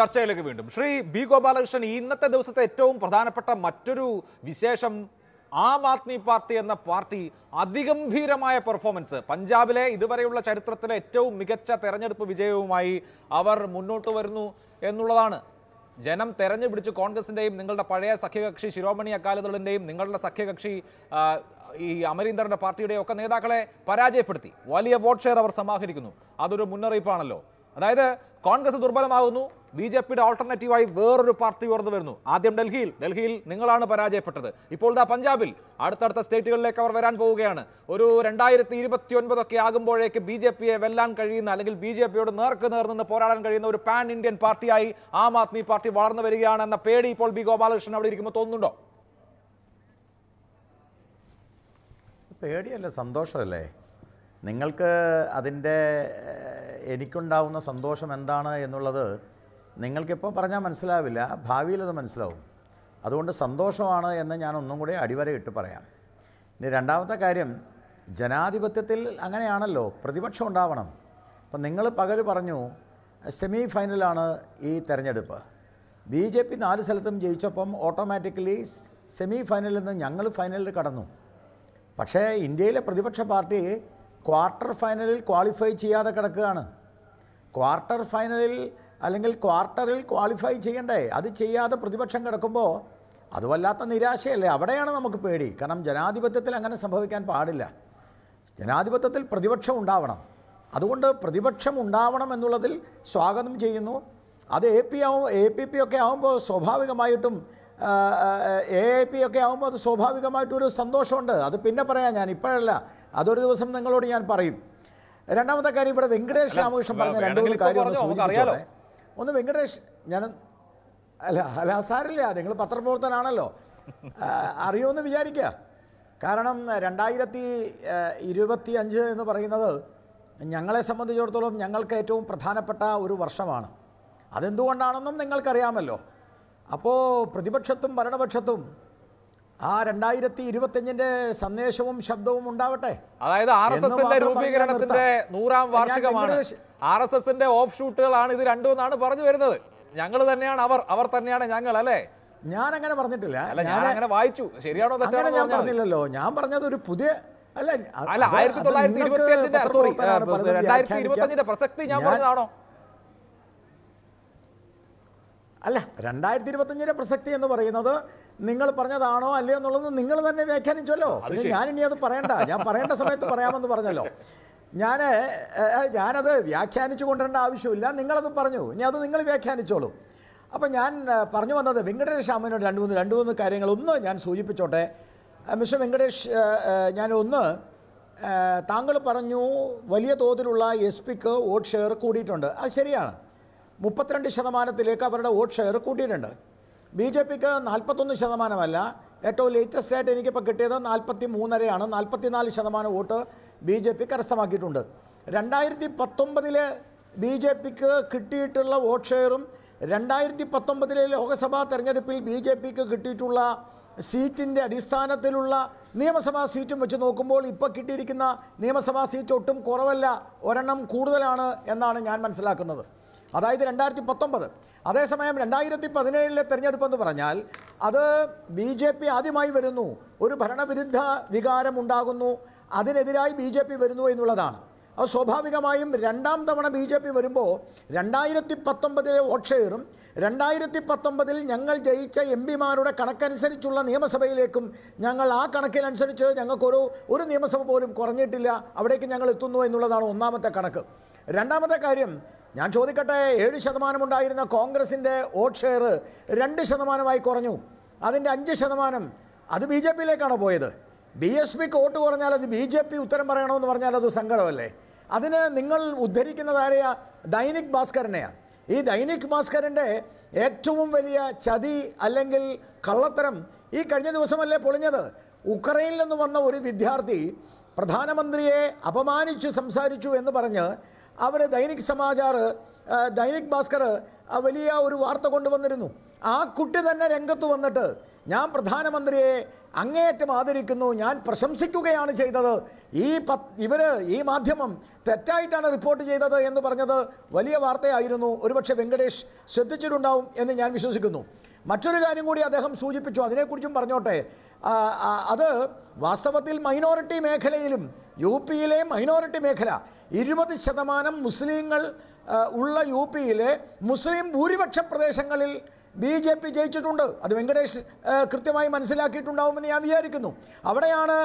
ചർച്ചയിലേക്ക് വീണ്ടും ശ്രീ ബി ഗോപാലകൃഷ്ണൻ ഇന്നത്തെ ദിവസത്തെ ഏറ്റവും പ്രധാനപ്പെട്ട മറ്റൊരു വിശേഷം ആം ആദ്മി പാർട്ടി എന്ന പാർട്ടി അതിഗംഭീരമായ പെർഫോമൻസ് പഞ്ചാബിലെ ഇതുവരെയുള്ള ചരിത്രത്തിലെ ഏറ്റവും മികച്ച തെരഞ്ഞെടുപ്പ് വിജയവുമായി അവർ മുന്നോട്ട് വരുന്നു എന്നുള്ളതാണ് ജനം തെരഞ്ഞു പിടിച്ച് കോൺഗ്രസിൻ്റെയും നിങ്ങളുടെ പഴയ സഖ്യകക്ഷി ശിരോമണി അക്കാലിദളിൻ്റെയും നിങ്ങളുടെ സഖ്യകക്ഷി ഈ അമരീന്ദറിൻ്റെ പാർട്ടിയുടെയും ഒക്കെ നേതാക്കളെ പരാജയപ്പെടുത്തി വലിയ വോട്ട് ഷെയർ അവർ സമാഹരിക്കുന്നു അതൊരു മുന്നറിയിപ്പാണല്ലോ അതായത് കോൺഗ്രസ് ദുർബലമാകുന്നു ബി ജെ പിയുടെ ഓൾട്ടർനേറ്റീവായി വേറൊരു പാർട്ടി ഉയർന്നു വരുന്നു ആദ്യം ഡൽഹിയിൽ ഡൽഹിയിൽ നിങ്ങളാണ് പരാജയപ്പെട്ടത് ഇപ്പോൾ ഇതാ പഞ്ചാബിൽ അടുത്തടുത്ത സ്റ്റേറ്റുകളിലേക്ക് അവർ വരാൻ പോവുകയാണ് ഒരു രണ്ടായിരത്തി ഇരുപത്തി ഒൻപതൊക്കെ ആകുമ്പോഴേക്ക് ബി ജെ പിയെ വെല്ലാൻ കഴിയുന്ന അല്ലെങ്കിൽ ബി ജെ പിയോട് നേർക്ക് നേർന്ന് പോരാടാൻ കഴിയുന്ന ഒരു പാൻ ഇന്ത്യൻ പാർട്ടിയായി ആം ആദ്മി പാർട്ടി വളർന്നു വരികയാണ് എന്ന പേടി ഇപ്പോൾ ബി ഗോപാലകൃഷ്ണൻ അവിടെ ഇരിക്കുമ്പോൾ തോന്നുന്നുണ്ടോ പേടിയല്ല സന്തോഷമല്ലേ നിങ്ങൾക്ക് അതിൻ്റെ എനിക്കുണ്ടാവുന്ന സന്തോഷം എന്താണ് എന്നുള്ളത് നിങ്ങൾക്കിപ്പോൾ പറഞ്ഞാൽ മനസ്സിലാവില്ല ഭാവിയിൽ അത് മനസ്സിലാവും അതുകൊണ്ട് സന്തോഷമാണ് എന്ന് ഞാൻ ഒന്നും കൂടി അടിവരയിട്ട് പറയാം ഇനി രണ്ടാമത്തെ കാര്യം ജനാധിപത്യത്തിൽ അങ്ങനെയാണല്ലോ പ്രതിപക്ഷം ഉണ്ടാവണം അപ്പം നിങ്ങൾ പകൽ പറഞ്ഞു സെമി ഫൈനലാണ് ഈ തെരഞ്ഞെടുപ്പ് ബി ജെ പി നാല് സ്ഥലത്തും ജയിച്ചപ്പം ഓട്ടോമാറ്റിക്കലി സെമി ഫൈനലിൽ നിന്ന് ഞങ്ങൾ ഫൈനലിൽ കടന്നു പക്ഷേ ഇന്ത്യയിലെ പ്രതിപക്ഷ പാർട്ടി ക്വാർട്ടർ ഫൈനലിൽ ക്വാളിഫൈ ചെയ്യാതെ കിടക്കുകയാണ് ക്വാർട്ടർ ഫൈനലിൽ അല്ലെങ്കിൽ ക്വാർട്ടറിൽ ക്വാളിഫൈ ചെയ്യണ്ടേ അത് ചെയ്യാതെ പ്രതിപക്ഷം കിടക്കുമ്പോൾ അത് വല്ലാത്ത നിരാശയല്ലേ അവിടെയാണ് നമുക്ക് പേടി കാരണം ജനാധിപത്യത്തിൽ അങ്ങനെ സംഭവിക്കാൻ പാടില്ല ജനാധിപത്യത്തിൽ പ്രതിപക്ഷം ഉണ്ടാവണം അതുകൊണ്ട് പ്രതിപക്ഷം ഉണ്ടാവണം എന്നുള്ളതിൽ സ്വാഗതം ചെയ്യുന്നു അത് എ പി ആവും എ പി പി ഒക്കെ ആവുമ്പോൾ സ്വാഭാവികമായിട്ടും എ ഐ പി ഒക്കെ ആകുമ്പോൾ അത് സ്വാഭാവികമായിട്ടൊരു സന്തോഷമുണ്ട് അത് പിന്നെ പറയാം ഞാൻ ഇപ്പോഴല്ല അതൊരു ദിവസം നിങ്ങളോട് ഞാൻ പറയും രണ്ടാമത്തെ കാര്യം ഇവിടെ വെങ്കടേഷ് രാമകൃഷ്ണൻ പറഞ്ഞ രണ്ട് മൂന്ന് കാര്യം ഒന്ന് ഒന്ന് വെങ്കടേഷ് ഞാൻ അല്ല അല്ല സാരില്ല നിങ്ങൾ പത്രപ്രവർത്തനാണല്ലോ അറിയുമെന്ന് വിചാരിക്കുക കാരണം രണ്ടായിരത്തി ഇരുപത്തി അഞ്ച് എന്ന് പറയുന്നത് ഞങ്ങളെ സംബന്ധിച്ചിടത്തോളം ഞങ്ങൾക്ക് ഏറ്റവും പ്രധാനപ്പെട്ട ഒരു വർഷമാണ് അതെന്തുകൊണ്ടാണെന്നും നിങ്ങൾക്കറിയാമല്ലോ അപ്പോൾ പ്രതിപക്ഷത്തും ഭരണപക്ഷത്തും ആ രണ്ടായിരത്തി ഇരുപത്തിയഞ്ചിന്റെ സന്ദേശവും ശബ്ദവും ഉണ്ടാവട്ടെ അതായത് ആർ എസ് എസിന്റെ രൂപീകരണത്തിന്റെ നൂറാം വാർഷികമാണ് ആർ എസ് എസിന്റെ ഓഫ് ഷൂട്ടുകളാണ് ഇത് രണ്ടും എന്നാണ് പറഞ്ഞു വരുന്നത് ഞങ്ങൾ തന്നെയാണ് അവർ അവർ തന്നെയാണ് ഞങ്ങൾ അല്ലേ ഞാൻ അങ്ങനെ പറഞ്ഞിട്ടില്ല ഞാൻ അങ്ങനെ വായിച്ചു ശരിയാണോ അങ്ങനെ ഞാൻ പറഞ്ഞില്ലല്ലോ ഞാൻ പറഞ്ഞത് ഒരു പുതിയ അല്ല ആയിരത്തി തൊള്ളായിരത്തി ഇരുപത്തിയഞ്ചിന്റെ സോറി രണ്ടായിരത്തി ഇരുപത്തി പ്രസക്തി ഞാൻ പറഞ്ഞതാണോ അല്ല രണ്ടായിരത്തി ഇരുപത്തിയഞ്ചിന്റെ പ്രസക്തി എന്ന് പറയുന്നത് നിങ്ങൾ പറഞ്ഞതാണോ അല്ലയോ എന്നുള്ളത് നിങ്ങൾ തന്നെ വ്യാഖ്യാനിച്ചല്ലോ ഇനി അത് പറയണ്ട ഞാൻ പറയേണ്ട സമയത്ത് പറയാമെന്ന് പറഞ്ഞല്ലോ ഞാൻ ഞാനത് വ്യാഖ്യാനിച്ചു കൊണ്ടിരേണ്ട ആവശ്യമില്ല നിങ്ങളത് പറഞ്ഞു ഇനി അത് നിങ്ങൾ വ്യാഖ്യാനിച്ചോളൂ അപ്പം ഞാൻ പറഞ്ഞു വന്നത് വെങ്കടേഷ് ശ്യാമനോട് രണ്ട് മൂന്ന് രണ്ട് മൂന്ന് കാര്യങ്ങളൊന്ന് ഞാൻ സൂചിപ്പിച്ചോട്ടെ മിസ്റ്റർ വെങ്കടേഷ് ഞാൻ ഒന്ന് താങ്കൾ പറഞ്ഞു വലിയ തോതിലുള്ള എസ് പിക്ക് വോട്ട് ഷെയർ കൂടിയിട്ടുണ്ട് അത് ശരിയാണ് മുപ്പത്തിരണ്ട് ശതമാനത്തിലേക്ക് അവരുടെ വോട്ട് ഷെയർ കൂട്ടിയിട്ടുണ്ട് ബി ജെ പിക്ക് നാൽപ്പത്തൊന്ന് ശതമാനമല്ല ഏറ്റവും ലേറ്റസ്റ്റ് ആയിട്ട് എനിക്കിപ്പോൾ കിട്ടിയത് നാൽപ്പത്തി മൂന്നരയാണ് നാൽപ്പത്തിനാല് ശതമാനം വോട്ട് ബി ജെ പി കരസ്ഥമാക്കിയിട്ടുണ്ട് രണ്ടായിരത്തി പത്തൊമ്പതിലെ ബി ജെ പിക്ക് കിട്ടിയിട്ടുള്ള വോട്ട് ഷെയറും രണ്ടായിരത്തി പത്തൊമ്പതിലെ ലോക്സഭാ തെരഞ്ഞെടുപ്പിൽ ബി ജെ പിക്ക് കിട്ടിയിട്ടുള്ള സീറ്റിൻ്റെ അടിസ്ഥാനത്തിലുള്ള നിയമസഭാ സീറ്റും വെച്ച് നോക്കുമ്പോൾ ഇപ്പോൾ കിട്ടിയിരിക്കുന്ന നിയമസഭാ സീറ്റ് ഒട്ടും കുറവല്ല ഒരെണ്ണം കൂടുതലാണ് എന്നാണ് ഞാൻ മനസ്സിലാക്കുന്നത് അതായത് രണ്ടായിരത്തി പത്തൊമ്പത് അതേസമയം രണ്ടായിരത്തി പതിനേഴിലെ തെരഞ്ഞെടുപ്പ് എന്ന് പറഞ്ഞാൽ അത് ബി ജെ പി ആദ്യമായി വരുന്നു ഒരു ഭരണവിരുദ്ധ വികാരം ഉണ്ടാകുന്നു അതിനെതിരായി ബി ജെ പി വരുന്നു എന്നുള്ളതാണ് അത് സ്വാഭാവികമായും രണ്ടാം തവണ ബി ജെ പി വരുമ്പോൾ രണ്ടായിരത്തി പത്തൊമ്പതിലെ വോട്ട് ഷെയറും രണ്ടായിരത്തി പത്തൊമ്പതിൽ ഞങ്ങൾ ജയിച്ച എം പിമാരുടെ കണക്കനുസരിച്ചുള്ള നിയമസഭയിലേക്കും ഞങ്ങൾ ആ കണക്കിനനുസരിച്ച് ഞങ്ങൾക്കൊരു ഒരു നിയമസഭ പോലും കുറഞ്ഞിട്ടില്ല അവിടേക്ക് ഞങ്ങൾ എത്തുന്നു എന്നുള്ളതാണ് ഒന്നാമത്തെ കണക്ക് രണ്ടാമത്തെ കാര്യം ഞാൻ ചോദിക്കട്ടെ ഏഴ് ശതമാനം ഉണ്ടായിരുന്ന കോൺഗ്രസിൻ്റെ വോട്ട് ഷെയർ രണ്ട് ശതമാനമായി കുറഞ്ഞു അതിൻ്റെ അഞ്ച് ശതമാനം അത് ബി ജെ പിയിലേക്കാണ് പോയത് ബി എസ് പിക്ക് വോട്ട് കുറഞ്ഞാൽ അത് ബി ജെ പി ഉത്തരം പറയണമെന്ന് പറഞ്ഞാൽ അത് സങ്കടമല്ലേ അതിന് നിങ്ങൾ ഉദ്ധരിക്കുന്നതാരെയാ ദൈനിക് ഭാസ്കരനെയാണ് ഈ ദൈനിക് ഭാസ്കരൻ്റെ ഏറ്റവും വലിയ ചതി അല്ലെങ്കിൽ കള്ളത്തരം ഈ കഴിഞ്ഞ ദിവസമല്ലേ പൊളിഞ്ഞത് ഉക്രൈനിൽ നിന്ന് വന്ന ഒരു വിദ്യാർത്ഥി പ്രധാനമന്ത്രിയെ അപമാനിച്ചു സംസാരിച്ചു എന്ന് പറഞ്ഞ് അവർ ദൈനിക് സമാചാർ ദൈനിക് ഭാസ്കർ വലിയ ഒരു വാർത്ത കൊണ്ടുവന്നിരുന്നു ആ കുട്ടി തന്നെ രംഗത്ത് വന്നിട്ട് ഞാൻ പ്രധാനമന്ത്രിയെ അങ്ങേയറ്റം ആദരിക്കുന്നു ഞാൻ പ്രശംസിക്കുകയാണ് ചെയ്തത് ഈ പത് ഇവർ ഈ മാധ്യമം തെറ്റായിട്ടാണ് റിപ്പോർട്ട് ചെയ്തത് എന്ന് പറഞ്ഞത് വലിയ വാർത്തയായിരുന്നു ഒരുപക്ഷെ വെങ്കടേഷ് ശ്രദ്ധിച്ചിട്ടുണ്ടാവും എന്ന് ഞാൻ വിശ്വസിക്കുന്നു മറ്റൊരു കാര്യം കൂടി അദ്ദേഹം സൂചിപ്പിച്ചു അതിനെക്കുറിച്ചും പറഞ്ഞോട്ടെ അത് വാസ്തവത്തിൽ മൈനോറിറ്റി മേഖലയിലും യു പിയിലെ മൈനോറിറ്റി മേഖല ഇരുപത് ശതമാനം മുസ്ലിങ്ങൾ ഉള്ള യു പിയിലെ മുസ്ലിം ഭൂരിപക്ഷ പ്രദേശങ്ങളിൽ ബി ജെ പി ജയിച്ചിട്ടുണ്ട് അത് വെങ്കടേഷ് കൃത്യമായി മനസ്സിലാക്കിയിട്ടുണ്ടാവുമെന്ന് ഞാൻ വിചാരിക്കുന്നു അവിടെയാണ്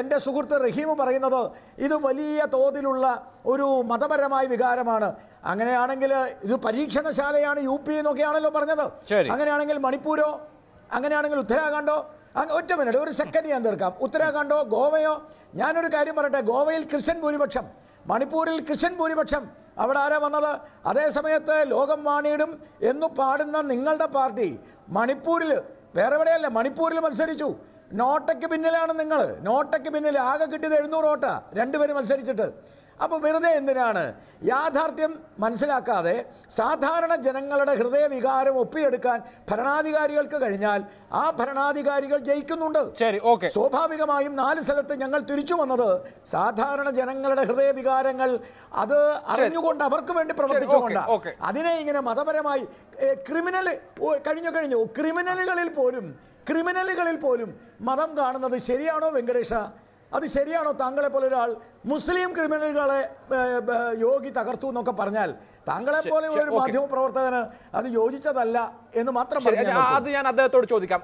എൻ്റെ സുഹൃത്ത് റഹീം പറയുന്നത് ഇത് വലിയ തോതിലുള്ള ഒരു മതപരമായ വികാരമാണ് അങ്ങനെയാണെങ്കിൽ ഇത് പരീക്ഷണശാലയാണ് യു പി എന്നൊക്കെയാണല്ലോ പറഞ്ഞത് അങ്ങനെയാണെങ്കിൽ മണിപ്പൂരോ അങ്ങനെയാണെങ്കിൽ ഉത്തരാഖണ്ഡോ ഒറ്റ മിനിറ്റ് ഒരു സെക്കൻഡ് ഞാൻ തീർക്കാം ഉത്തരാഖണ്ഡോ ഗോവയോ ഞാനൊരു കാര്യം പറയട്ടെ ഗോവയിൽ ക്രിസ്ത്യൻ ഭൂരിപക്ഷം മണിപ്പൂരിൽ ക്രിസ്ത്യൻ ഭൂരിപക്ഷം അവിടെ ആരാ വന്നത് അതേസമയത്ത് ലോകം വാണിയിടും എന്ന് പാടുന്ന നിങ്ങളുടെ പാർട്ടി മണിപ്പൂരിൽ വേറെ എവിടെയല്ല മണിപ്പൂരിൽ മത്സരിച്ചു നോട്ടയ്ക്ക് പിന്നിലാണ് നിങ്ങൾ നോട്ടയ്ക്ക് പിന്നിൽ ആകെ കിട്ടിയത് എഴുന്നൂറ് വോട്ടാ രണ്ടുപേരും മത്സരിച്ചിട്ട് അപ്പോൾ വെറുതെ എന്തിനാണ് യാഥാർത്ഥ്യം മനസ്സിലാക്കാതെ സാധാരണ ജനങ്ങളുടെ ഹൃദയവികാരം ഒപ്പിയെടുക്കാൻ ഭരണാധികാരികൾക്ക് കഴിഞ്ഞാൽ ആ ഭരണാധികാരികൾ ജയിക്കുന്നുണ്ട് ശരി ഓക്കെ സ്വാഭാവികമായും നാല് സ്ഥലത്ത് ഞങ്ങൾ തിരിച്ചു വന്നത് സാധാരണ ജനങ്ങളുടെ ഹൃദയവികാരങ്ങൾ അത് അറിഞ്ഞുകൊണ്ട് അവർക്ക് വേണ്ടി പ്രവർത്തിച്ചുകൊണ്ട് അതിനെ ഇങ്ങനെ മതപരമായി ക്രിമിനൽ കഴിഞ്ഞു കഴിഞ്ഞു ക്രിമിനലുകളിൽ പോലും ക്രിമിനലുകളിൽ പോലും മതം കാണുന്നത് ശരിയാണോ വെങ്കടേഷ അത് ശരിയാണോ താങ്കളെ പോലെ ഒരാൾ മുസ്ലിം ക്രിമിനലുകളെ യോഗി തകർത്തു എന്നൊക്കെ പറഞ്ഞാൽ താങ്കളെ പോലെയുള്ള ഒരു മാധ്യമ പ്രവർത്തകന് അത് യോജിച്ചതല്ല എന്ന് മാത്രം അത് ഞാൻ അദ്ദേഹത്തോട് ചോദിക്കാം